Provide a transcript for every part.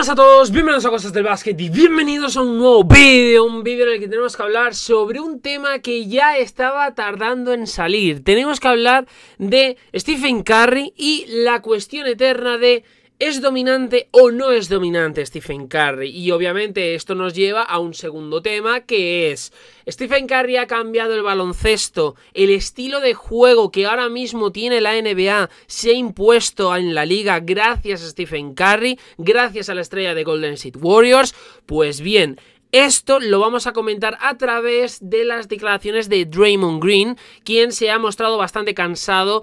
buenas a todos, bienvenidos a Cosas del Básquet y bienvenidos a un nuevo vídeo, un vídeo en el que tenemos que hablar sobre un tema que ya estaba tardando en salir. Tenemos que hablar de Stephen Curry y la cuestión eterna de ¿Es dominante o no es dominante Stephen Curry? Y obviamente esto nos lleva a un segundo tema que es, Stephen Curry ha cambiado el baloncesto, el estilo de juego que ahora mismo tiene la NBA se ha impuesto en la liga gracias a Stephen Curry, gracias a la estrella de Golden State Warriors. Pues bien, esto lo vamos a comentar a través de las declaraciones de Draymond Green, quien se ha mostrado bastante cansado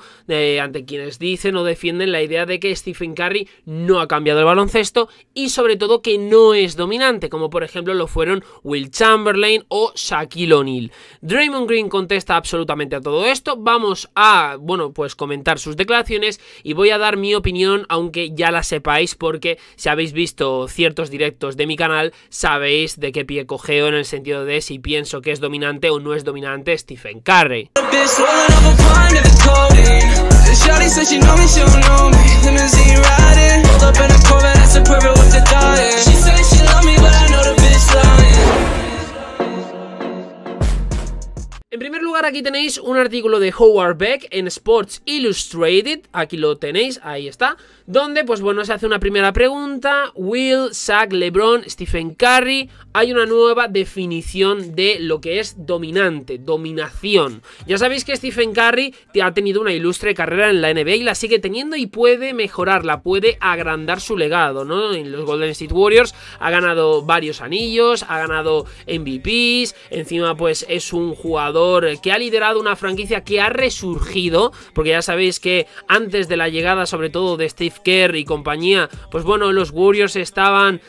ante quienes dicen o defienden la idea de que Stephen Curry no ha cambiado el baloncesto y sobre todo que no es dominante, como por ejemplo lo fueron Will Chamberlain o Shaquille O'Neal. Draymond Green contesta absolutamente a todo esto, vamos a, bueno, pues comentar sus declaraciones y voy a dar mi opinión, aunque ya la sepáis porque si habéis visto ciertos directos de mi canal, sabéis de qué qué pie cogeo en el sentido de si pienso que es dominante o no es dominante Stephen Curry. En primer lugar, aquí tenéis un artículo de Howard Beck en Sports Illustrated. Aquí lo tenéis, ahí está. Donde, pues bueno, se hace una primera pregunta. Will, Zach, LeBron, Stephen Curry hay una nueva definición de lo que es dominante, dominación. Ya sabéis que Stephen Curry ha tenido una ilustre carrera en la NBA y la sigue teniendo y puede mejorarla, puede agrandar su legado, ¿no? En los Golden State Warriors ha ganado varios anillos, ha ganado MVPs, encima pues es un jugador que ha liderado una franquicia que ha resurgido, porque ya sabéis que antes de la llegada sobre todo de Steve Kerr y compañía, pues bueno, los Warriors estaban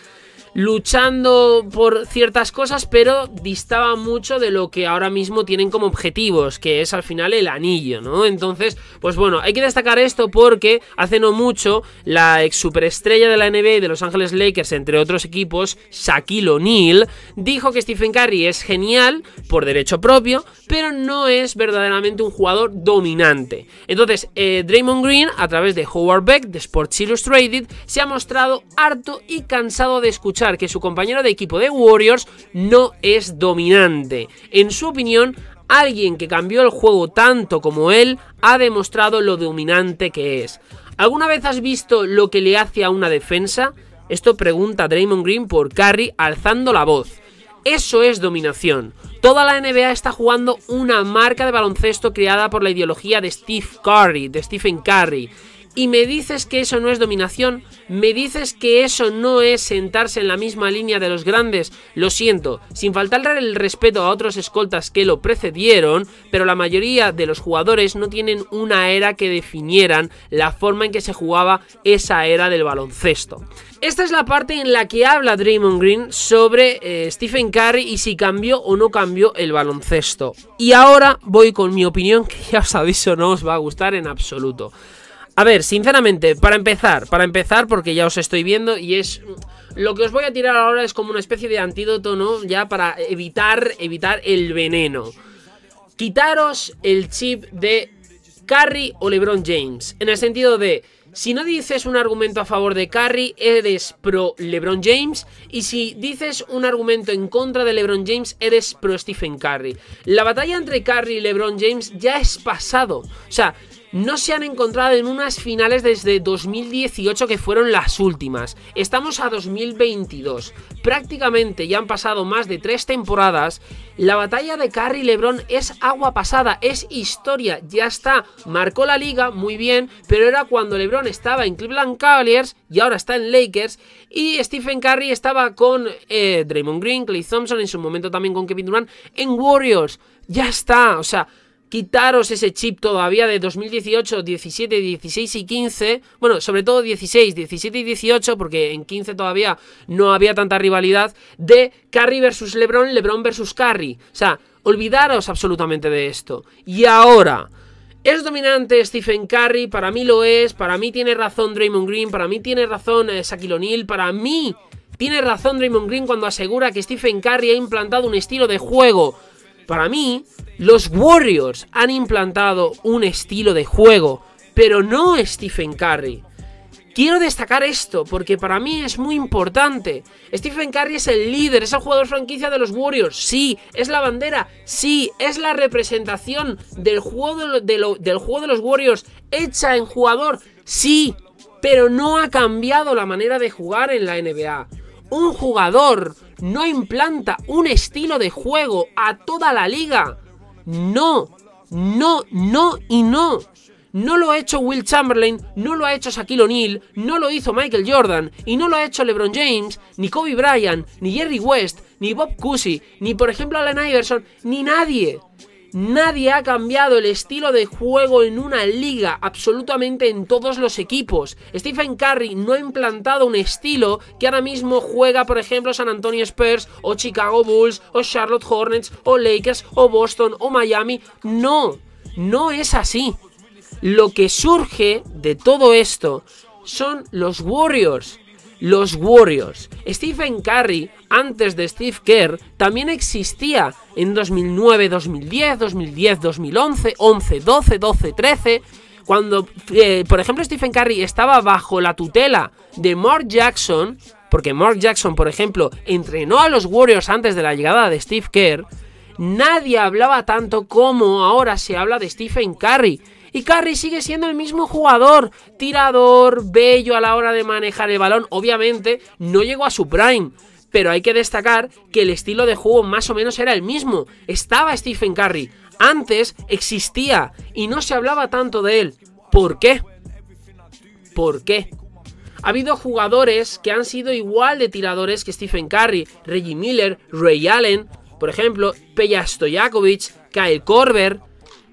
luchando por ciertas cosas, pero distaba mucho de lo que ahora mismo tienen como objetivos, que es al final el anillo, ¿no? Entonces, pues bueno, hay que destacar esto porque hace no mucho la ex superestrella de la NBA de Los Ángeles Lakers, entre otros equipos, Shaquille O'Neal, dijo que Stephen Curry es genial por derecho propio, pero no es verdaderamente un jugador dominante. Entonces, eh, Draymond Green, a través de Howard Beck, de Sports Illustrated, se ha mostrado harto y cansado de escuchar que su compañero de equipo de Warriors no es dominante. En su opinión, alguien que cambió el juego tanto como él ha demostrado lo dominante que es. ¿Alguna vez has visto lo que le hace a una defensa? Esto pregunta Draymond Green por Curry alzando la voz. Eso es dominación. Toda la NBA está jugando una marca de baloncesto creada por la ideología de Steve Curry, de Stephen Curry y me dices que eso no es dominación, me dices que eso no es sentarse en la misma línea de los grandes, lo siento, sin faltar el respeto a otros escoltas que lo precedieron, pero la mayoría de los jugadores no tienen una era que definieran la forma en que se jugaba esa era del baloncesto. Esta es la parte en la que habla Draymond Green sobre eh, Stephen Curry y si cambió o no cambió el baloncesto. Y ahora voy con mi opinión que ya os aviso no os va a gustar en absoluto. A ver, sinceramente, para empezar, para empezar, porque ya os estoy viendo y es... Lo que os voy a tirar ahora es como una especie de antídoto, ¿no? Ya para evitar, evitar el veneno. Quitaros el chip de Curry o LeBron James. En el sentido de, si no dices un argumento a favor de Curry, eres pro LeBron James. Y si dices un argumento en contra de LeBron James, eres pro Stephen Curry. La batalla entre Curry y LeBron James ya es pasado. O sea, no se han encontrado en unas finales desde 2018 que fueron las últimas. Estamos a 2022. Prácticamente ya han pasado más de tres temporadas. La batalla de Curry LeBron es agua pasada, es historia, ya está. Marcó la liga muy bien, pero era cuando LeBron estaba en Cleveland Cavaliers y ahora está en Lakers y Stephen Curry estaba con eh, Draymond Green, Clay Thompson en su momento también con Kevin Durant en Warriors. Ya está, o sea, quitaros ese chip todavía de 2018, 17, 16 y 15. Bueno, sobre todo 16, 17 y 18, porque en 15 todavía no había tanta rivalidad. De Curry versus LeBron, LeBron versus Curry. O sea, olvidaros absolutamente de esto. Y ahora. ¿Es dominante Stephen Curry? Para mí lo es. Para mí tiene razón Draymond Green. Para mí tiene razón Saki eh, Shaquille O'Neal. Para mí tiene razón Draymond Green cuando asegura que Stephen Curry ha implantado un estilo de juego para mí, los Warriors han implantado un estilo de juego, pero no Stephen Curry. Quiero destacar esto porque para mí es muy importante. Stephen Curry es el líder, es el jugador franquicia de los Warriors. Sí, es la bandera. Sí, es la representación del juego de, del juego de los Warriors hecha en jugador. Sí, pero no ha cambiado la manera de jugar en la NBA un jugador no implanta un estilo de juego a toda la liga, no, no, no y no. No lo ha hecho Will Chamberlain, no lo ha hecho Shaquille O'Neal, no lo hizo Michael Jordan, y no lo ha hecho LeBron James, ni Kobe Bryant, ni Jerry West, ni Bob Cousy, ni por ejemplo Allen Iverson, ni nadie. Nadie ha cambiado el estilo de juego en una liga, absolutamente en todos los equipos. Stephen Curry no ha implantado un estilo que ahora mismo juega, por ejemplo, San Antonio Spurs o Chicago Bulls o Charlotte Hornets o Lakers o Boston o Miami. No, no es así. Lo que surge de todo esto son los Warriors los Warriors. Stephen Curry, antes de Steve Kerr, también existía en 2009, 2010, 2010, 2011, 11, 12, 12, 13. Cuando, eh, por ejemplo, Stephen Curry estaba bajo la tutela de Mark Jackson, porque Mark Jackson, por ejemplo, entrenó a los Warriors antes de la llegada de Steve Kerr, nadie hablaba tanto como ahora se habla de Stephen Curry. Y Curry sigue siendo el mismo jugador, tirador, bello a la hora de manejar el balón. Obviamente no llegó a su prime, pero hay que destacar que el estilo de juego más o menos era el mismo. Estaba Stephen Curry, antes existía y no se hablaba tanto de él. ¿Por qué? ¿Por qué? Ha habido jugadores que han sido igual de tiradores que Stephen Curry, Reggie Miller, Ray Allen, por ejemplo, Peja Stojakovic, Kyle Korver,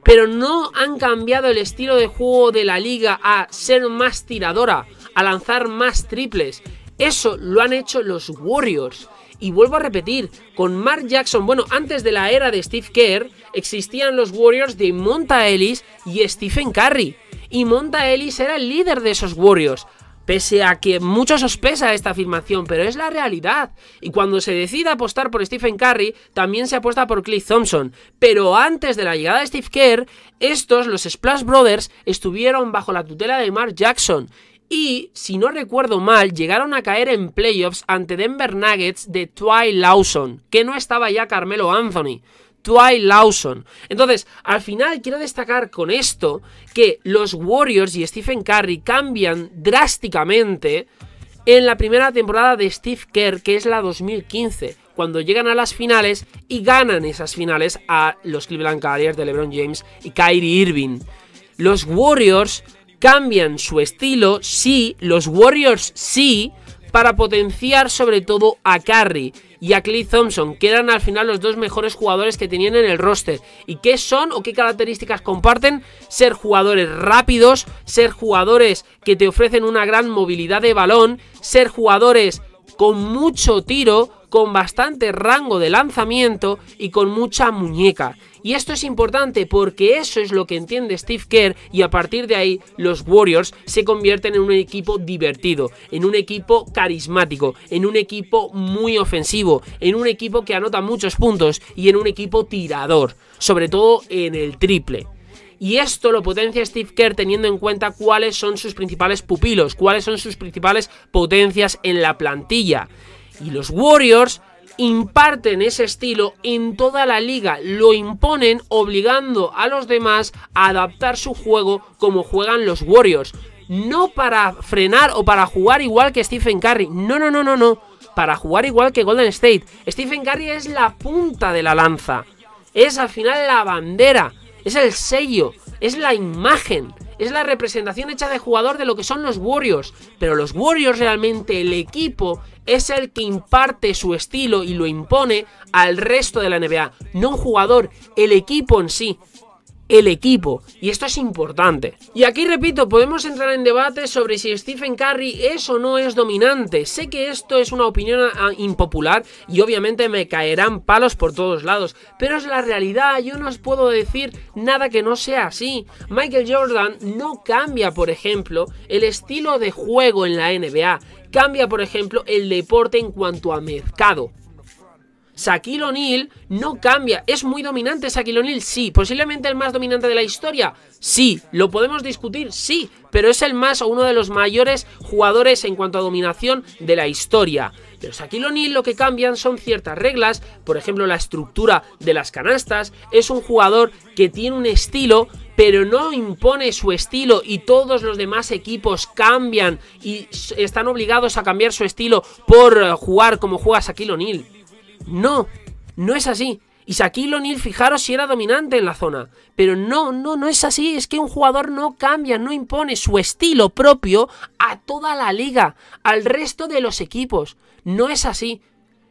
pero no han cambiado el estilo de juego de la liga a ser más tiradora, a lanzar más triples. Eso lo han hecho los Warriors. Y vuelvo a repetir, con Mark Jackson, bueno, antes de la era de Steve Kerr, existían los Warriors de Monta Ellis y Stephen Curry. Y Monta Ellis era el líder de esos Warriors. Pese a que mucho sospesa esta afirmación, pero es la realidad. Y cuando se decide apostar por Stephen Curry, también se apuesta por Cliff Thompson. Pero antes de la llegada de Steve Kerr, estos, los Splash Brothers, estuvieron bajo la tutela de Mark Jackson. Y, si no recuerdo mal, llegaron a caer en playoffs ante Denver Nuggets de Twy Lawson, que no estaba ya Carmelo Anthony. Twy Lawson. Entonces, al final quiero destacar con esto que los Warriors y Stephen Curry cambian drásticamente en la primera temporada de Steve Kerr, que es la 2015, cuando llegan a las finales y ganan esas finales a los Cleveland Cavaliers de LeBron James y Kyrie Irving. Los Warriors cambian su estilo, sí, los Warriors sí, para potenciar sobre todo a Curry y a Clay Thompson, que eran al final los dos mejores jugadores que tenían en el roster. ¿Y qué son o qué características comparten? Ser jugadores rápidos, ser jugadores que te ofrecen una gran movilidad de balón, ser jugadores con mucho tiro, con bastante rango de lanzamiento y con mucha muñeca. Y esto es importante porque eso es lo que entiende Steve Kerr y a partir de ahí los Warriors se convierten en un equipo divertido, en un equipo carismático, en un equipo muy ofensivo, en un equipo que anota muchos puntos y en un equipo tirador, sobre todo en el triple. Y esto lo potencia Steve Kerr teniendo en cuenta cuáles son sus principales pupilos, cuáles son sus principales potencias en la plantilla. Y los Warriors imparten ese estilo en toda la liga, lo imponen obligando a los demás a adaptar su juego como juegan los Warriors. No para frenar o para jugar igual que Stephen Curry, no, no, no, no, no, para jugar igual que Golden State. Stephen Curry es la punta de la lanza, es al final la bandera, es el sello, es la imagen es la representación hecha de jugador de lo que son los Warriors. Pero los Warriors realmente, el equipo, es el que imparte su estilo y lo impone al resto de la NBA, no un jugador, el equipo en sí el equipo. Y esto es importante. Y aquí repito, podemos entrar en debate sobre si Stephen Curry es o no es dominante. Sé que esto es una opinión ah, impopular y obviamente me caerán palos por todos lados. Pero es la realidad, yo no os puedo decir nada que no sea así. Michael Jordan no cambia, por ejemplo, el estilo de juego en la NBA. Cambia, por ejemplo, el deporte en cuanto a mercado. Shaquille O'Neal no cambia. ¿Es muy dominante Shaquille O'Neal? Sí. ¿Posiblemente el más dominante de la historia? Sí. ¿Lo podemos discutir? Sí. Pero es el más o uno de los mayores jugadores en cuanto a dominación de la historia. Pero Shaquille O'Neal lo que cambian son ciertas reglas, por ejemplo la estructura de las canastas. Es un jugador que tiene un estilo pero no impone su estilo y todos los demás equipos cambian y están obligados a cambiar su estilo por eh, jugar como juega Shaquille O'Neal. No, no es así. Y Shaquille O'Neal, fijaros si era dominante en la zona. Pero no, no, no es así. Es que un jugador no cambia, no impone su estilo propio a toda la liga, al resto de los equipos. No es así.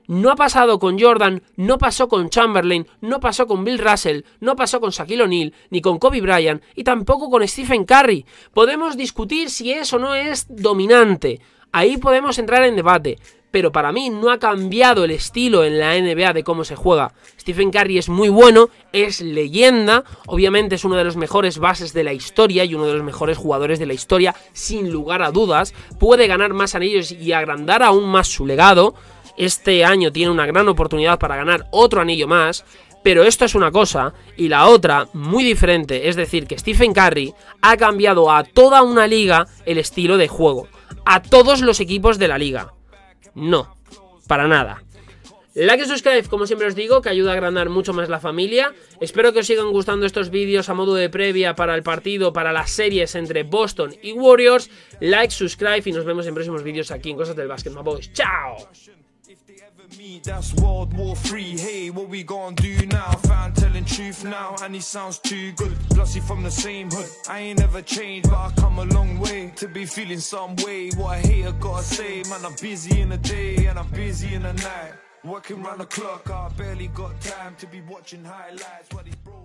No ha pasado con Jordan, no pasó con Chamberlain, no pasó con Bill Russell, no pasó con Shaquille O'Neal, ni con Kobe Bryant, y tampoco con Stephen Curry. Podemos discutir si es o no es dominante. Ahí podemos entrar en debate pero para mí no ha cambiado el estilo en la NBA de cómo se juega. Stephen Curry es muy bueno, es leyenda, obviamente es uno de los mejores bases de la historia y uno de los mejores jugadores de la historia, sin lugar a dudas. Puede ganar más anillos y agrandar aún más su legado. Este año tiene una gran oportunidad para ganar otro anillo más, pero esto es una cosa y la otra muy diferente, es decir, que Stephen Curry ha cambiado a toda una liga el estilo de juego, a todos los equipos de la liga. No, para nada. Like y subscribe, como siempre os digo, que ayuda a agrandar mucho más la familia. Espero que os sigan gustando estos vídeos a modo de previa para el partido, para las series entre Boston y Warriors. Like, subscribe y nos vemos en próximos vídeos aquí en Cosas del Basketball Boys. ¡Chao! If they ever meet, that's World War Three. Hey, what we gonna do now? Fan telling truth now, and he sounds too good. Plus he from the same hood. I ain't ever changed, but I come a long way to be feeling some way. What a hater gotta say, man. I'm busy in the day and I'm busy in the night. Working round the clock, I barely got time to be watching highlights. What he's brought?